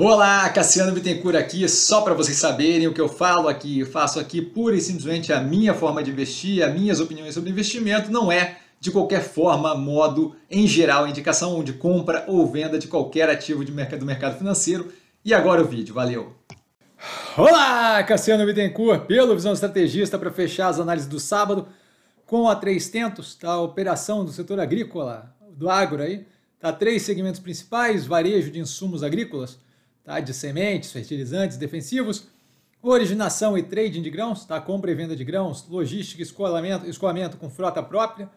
Olá, Cassiano Bittencourt aqui, só para vocês saberem o que eu falo aqui, eu faço aqui pura e simplesmente a minha forma de investir, as minhas opiniões sobre investimento, não é de qualquer forma, modo, em geral, indicação de compra ou venda de qualquer ativo de mercado, do mercado financeiro. E agora o vídeo, valeu! Olá, Cassiano Bittencourt, pelo Visão Estrategista, para fechar as análises do sábado com a 300, tá? a operação do setor agrícola, do agro aí, tá? três segmentos principais, varejo de insumos agrícolas, tá? de sementes, fertilizantes, defensivos, originação e trading de grãos, tá? compra e venda de grãos, logística, escoamento, escoamento com frota própria,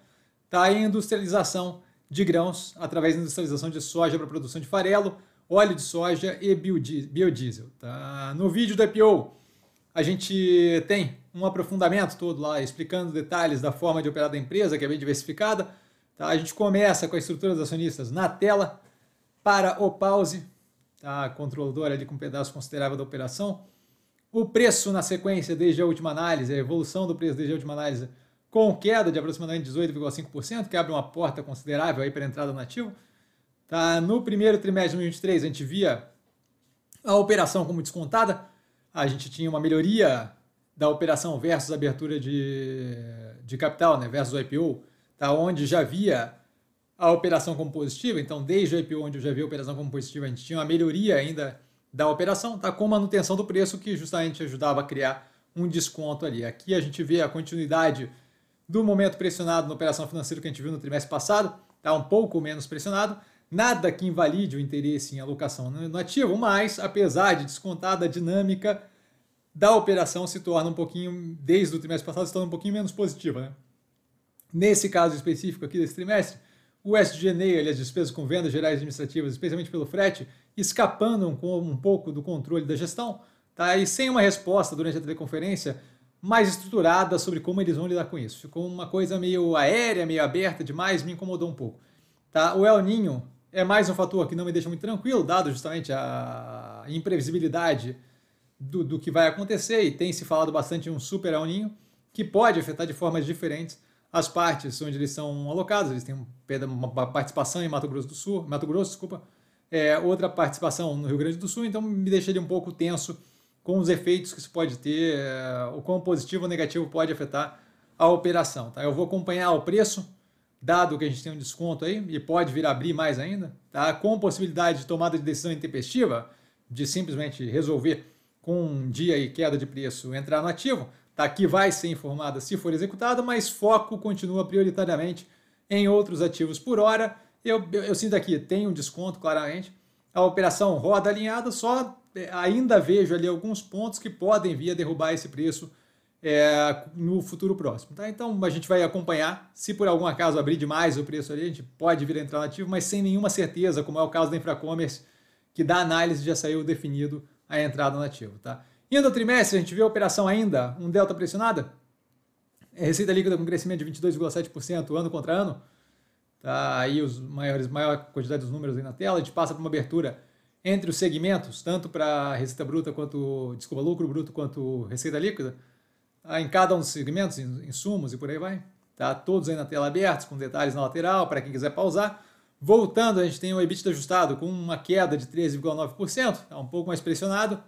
tá? e industrialização de grãos através da industrialização de soja para produção de farelo, óleo de soja e biodiesel. Tá? No vídeo do IPO, a gente tem um aprofundamento todo lá, explicando detalhes da forma de operar da empresa, que é bem diversificada. Tá? A gente começa com a estrutura dos acionistas na tela, para o pause, tá controladora ali com um pedaço considerável da operação. O preço na sequência desde a última análise, a evolução do preço desde a última análise, com queda de aproximadamente 18,5%, que abre uma porta considerável aí para a entrada no ativo. Tá? No primeiro trimestre de 2023, a gente via a operação como descontada. A gente tinha uma melhoria da operação versus abertura de, de capital, né? versus o IPO, tá? onde já havia a operação como positiva, então desde o IPO onde eu já vi a operação como positiva, a gente tinha uma melhoria ainda da operação, tá com manutenção do preço que justamente ajudava a criar um desconto ali. Aqui a gente vê a continuidade do momento pressionado na operação financeira que a gente viu no trimestre passado, tá um pouco menos pressionado, nada que invalide o interesse em alocação no ativo, mas apesar de descontada a dinâmica da operação se torna um pouquinho, desde o trimestre passado, se torna um pouquinho menos positiva. Né? Nesse caso específico aqui desse trimestre, o SG&A, aliás, é despesas com vendas gerais administrativas, especialmente pelo frete, escapando com um pouco do controle da gestão, tá? E sem uma resposta durante a teleconferência mais estruturada sobre como eles vão lidar com isso. Ficou uma coisa meio aérea, meio aberta demais, me incomodou um pouco. Tá? O El Ninho é mais um fator que não me deixa muito tranquilo, dado justamente a imprevisibilidade do, do que vai acontecer, e tem se falado bastante de um super El Ninho, que pode afetar de formas diferentes as partes onde eles são alocados. Eles têm uma participação em Mato Grosso do Sul, Mato Grosso, desculpa, é, outra participação no Rio Grande do Sul, então me deixaria um pouco tenso com os efeitos que isso pode ter, é, o quão positivo ou negativo pode afetar a operação. Tá? Eu vou acompanhar o preço, dado que a gente tem um desconto aí, e pode vir a abrir mais ainda, tá? com possibilidade de tomada de decisão intempestiva, de simplesmente resolver com um dia e queda de preço entrar no ativo. Tá aqui vai ser informada se for executada, mas foco continua prioritariamente em outros ativos por hora. Eu, eu, eu sinto aqui, tem um desconto claramente. A operação roda alinhada, só é, ainda vejo ali alguns pontos que podem vir a derrubar esse preço é, no futuro próximo. Tá? Então a gente vai acompanhar. Se por algum acaso abrir demais o preço ali, a gente pode vir a entrar no ativo, mas sem nenhuma certeza, como é o caso da Infracommerce, que da análise já saiu definido a entrada no ativo, tá? Indo ao trimestre, a gente vê a operação ainda, um delta pressionada, é, receita líquida com crescimento de 22,7% ano contra ano, tá aí os maiores, maior quantidade dos números aí na tela, a gente passa para uma abertura entre os segmentos, tanto para receita bruta quanto, desculpa, lucro bruto quanto receita líquida, tá? em cada um dos segmentos, insumos e por aí vai, tá todos aí na tela abertos, com detalhes na lateral, para quem quiser pausar, Voltando, a gente tem o EBITDA ajustado com uma queda de 13,9%, é um pouco mais pressionado.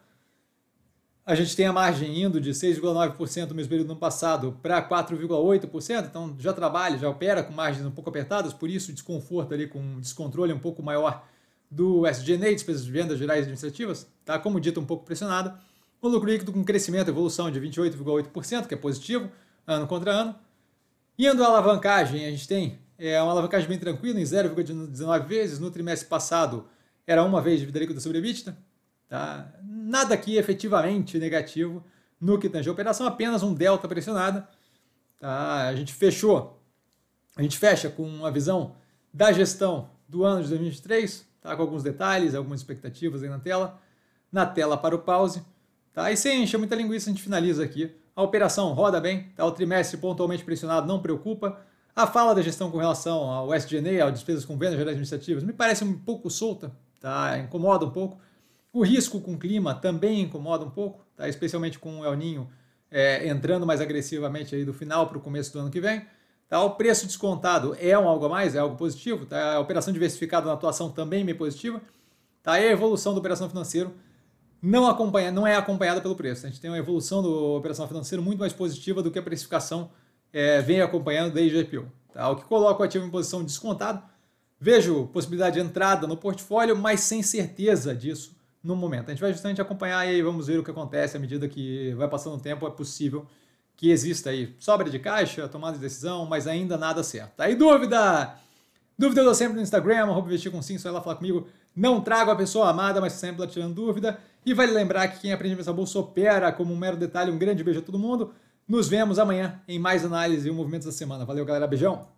A gente tem a margem indo de 6,9% no mesmo período do ano passado para 4,8%, então já trabalha, já opera com margens um pouco apertadas, por isso o desconforto ali com descontrole um pouco maior do SG&A, despesas de vendas gerais administrativas, tá como dito um pouco pressionado. O lucro líquido com crescimento, evolução de 28,8%, que é positivo, ano contra ano. E indo à alavancagem, a gente tem é, é uma alavancagem bem tranquila, em 0,19 vezes. No trimestre passado era uma vez dívida líquida sobre EBITDA. Tá? Nada aqui efetivamente negativo no que tange a operação, apenas um delta pressionada. Tá? A gente fechou, a gente fecha com uma visão da gestão do ano de 2023, tá? com alguns detalhes, algumas expectativas aí na tela, na tela para o pause. Tá? E sem encher muita linguiça, a gente finaliza aqui. A operação roda bem, tá? o trimestre pontualmente pressionado não preocupa. A fala da gestão com relação ao SGNA, às despesas com vendas gerais administrativas, me parece um pouco solta, tá? incomoda um pouco. O risco com o clima também incomoda um pouco, tá? especialmente com o El Ninho é, entrando mais agressivamente aí do final para o começo do ano que vem. Tá? O preço descontado é um algo a mais, é algo positivo. Tá? A operação diversificada na atuação também meio positiva. Tá? E a evolução da operação financeira não, acompanha, não é acompanhada pelo preço. A gente tem uma evolução da operação financeira muito mais positiva do que a precificação é, vem acompanhando desde o IPO. Tá? O que coloca o ativo em posição descontada, vejo possibilidade de entrada no portfólio, mas sem certeza disso no momento. A gente vai justamente acompanhar e aí vamos ver o que acontece à medida que vai passando o tempo, é possível que exista aí sobra de caixa, tomada de decisão, mas ainda nada certo. Aí dúvida! Dúvida eu dou sempre no Instagram, arroba vestir com sim, só ela fala comigo. Não trago a pessoa amada, mas sempre lá tirando dúvida. E vale lembrar que quem aprende a pensar bolsa opera como um mero detalhe. Um grande beijo a todo mundo. Nos vemos amanhã em mais análise e o Movimento da Semana. Valeu, galera. Beijão!